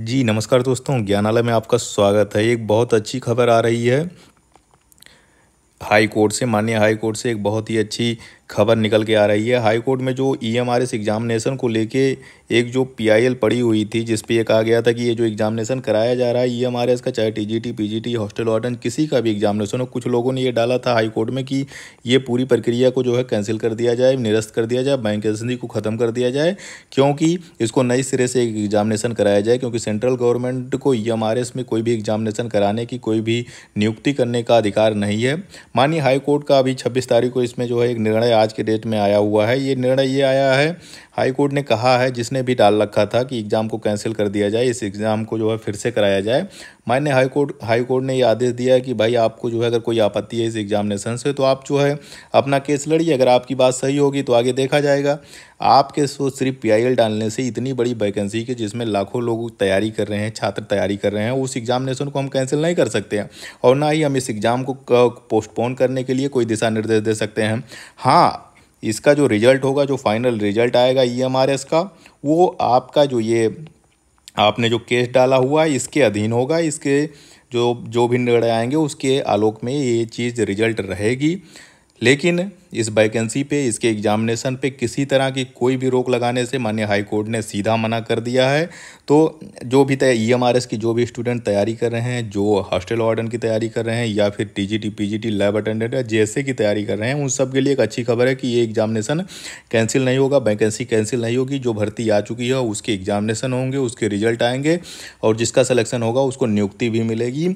जी नमस्कार दोस्तों ज्ञानालय में आपका स्वागत है एक बहुत अच्छी खबर आ रही है हाई कोर्ट से माननीय हाई कोर्ट से एक बहुत ही अच्छी खबर निकल के आ रही है हाई कोर्ट में जो E M R S examination को लेके एक जो पीआईएल पड़ी हुई थी जिस पे ये कहा गया था कि ये जो एग्जामिनेशन कराया जा रहा है ये हमारे इसका चाहे टीजीटी पीजीटी हॉस्टल वार्डन किसी का भी एग्जामिनेशन हो कुछ लोगों ने ये डाला था हाई कोर्ट में कि ये पूरी प्रक्रिया को जो है कैंसिल कर दिया जाए निरस्त कर दिया जाए बैंक एजेंसी को ख़त्म कर दिया जाए क्योंकि इसको नए सिरे से एग्जामिनेशन कराया जाए क्योंकि सेंट्रल गवर्नमेंट को ई में कोई भी एग्जामिनेशन कराने की कोई भी नियुक्ति करने का अधिकार नहीं है माननीय हाईकोर्ट का अभी छब्बीस तारीख को इसमें जो है एक निर्णय आज के डेट में आया हुआ है ये निर्णय ये आया है हाईकोर्ट ने कहा है जिसने ने भी डाल रखा था कि एग्ज़ाम को कैंसिल कर दिया जाए इस एग्ज़ाम को जो है फिर से कराया जाए मान्य हाई कोर्ट हाई कोर्ट ने यह आदेश दिया है कि भाई आपको जो है अगर कोई आपत्ति है इस एग्ज़ामिनेशन से तो आप जो है अपना केस लड़िए अगर आपकी बात सही होगी तो आगे देखा जाएगा आपके सो सिर्फ पी डालने से इतनी बड़ी वैकेंसी की जिसमें लाखों लोग तैयारी कर रहे हैं छात्र तैयारी कर रहे हैं उस एग्ज़ामिनेशन को हम कैंसिल नहीं कर सकते हैं और ना ही हम इस एग्ज़ाम को पोस्टपोन करने के लिए कोई दिशा निर्देश दे सकते हैं हाँ इसका जो रिज़ल्ट होगा जो फाइनल रिज़ल्ट आएगा ई e का वो आपका जो ये आपने जो केस डाला हुआ है इसके अधीन होगा इसके जो जो भी निर्णय आएंगे उसके आलोक में ये चीज़ रिजल्ट रहेगी लेकिन इस वैकेंसी पे इसके एग्जामिनेशन पे किसी तरह की कोई भी रोक लगाने से मान्य हाईकोर्ट ने सीधा मना कर दिया है तो जो भी ई एम e की जो भी स्टूडेंट तैयारी कर रहे हैं जो हॉस्टल वार्डन की तैयारी कर रहे हैं या फिर T G T P G T lab attendant या जे की तैयारी कर रहे हैं उन सब के लिए एक अच्छी खबर है कि ये एग्जामिनेशन कैंसिल नहीं होगा वैकेंसी कैंसिल नहीं होगी जो भर्ती आ चुकी है उसके एग्जामिनेशन होंगे उसके रिजल्ट आएंगे और जिसका सलेक्शन होगा उसको नियुक्ति भी मिलेगी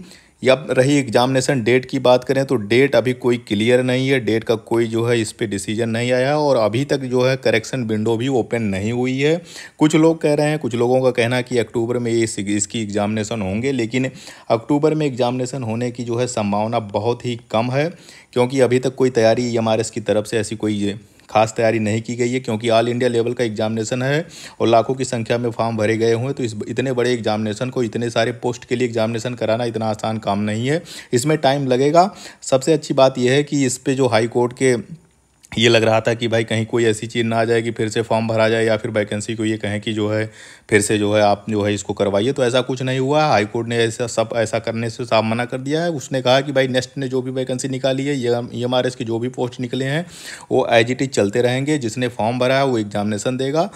या रही एग्जामिनेशन डेट की बात करें तो डेट अभी कोई क्लियर नहीं है डेट का कोई जो है इस पर डिसीजन नहीं आया और अभी तक जो है करेक्शन विंडो भी ओपन नहीं हुई है कुछ लोग कह रहे हैं कुछ लोगों का कहना कि अक्टूबर में ये इसकी एग्जामिनेशन होंगे लेकिन अक्टूबर में एग्जामिनेशन होने की जो है संभावना बहुत ही कम है क्योंकि अभी तक कोई तैयारी ई e की तरफ से ऐसी कोई खास तैयारी नहीं की गई है क्योंकि ऑल इंडिया लेवल का एग्जामिनेशन है और लाखों की संख्या में फॉर्म भरे गए हुए तो इस इतने बड़े एग्जामिनेशन को इतने सारे पोस्ट के लिए एग्जामिनेशन कराना इतना आसान काम नहीं है इसमें टाइम लगेगा सबसे अच्छी बात यह है कि इस पर जो हाई कोर्ट के ये लग रहा था कि भाई कहीं कोई ऐसी चीज़ ना आ जाए कि फिर से फॉर्म भरा जाए या फिर वैकेंसी को ये कहें कि जो है फिर से जो है आप जो है इसको करवाइए तो ऐसा कुछ नहीं हुआ हाईकोर्ट ने ऐसा सब ऐसा करने से साफ मना कर दिया है उसने कहा कि भाई नेक्स्ट ने जो भी वैकेंसी निकाली है ई एम की जो भी पोस्ट निकले हैं वो एज चलते रहेंगे जिसने फॉर्म भरा है वो एग्जामिनेसन देगा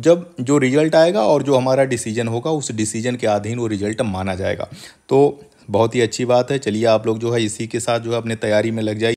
जब जो रिजल्ट आएगा और जो हमारा डिसीजन होगा उस डिसीजन के अधीन वो रिजल्ट माना जाएगा तो बहुत ही अच्छी बात है चलिए आप लोग जो है इसी के साथ जो है अपने तैयारी में लग जाइए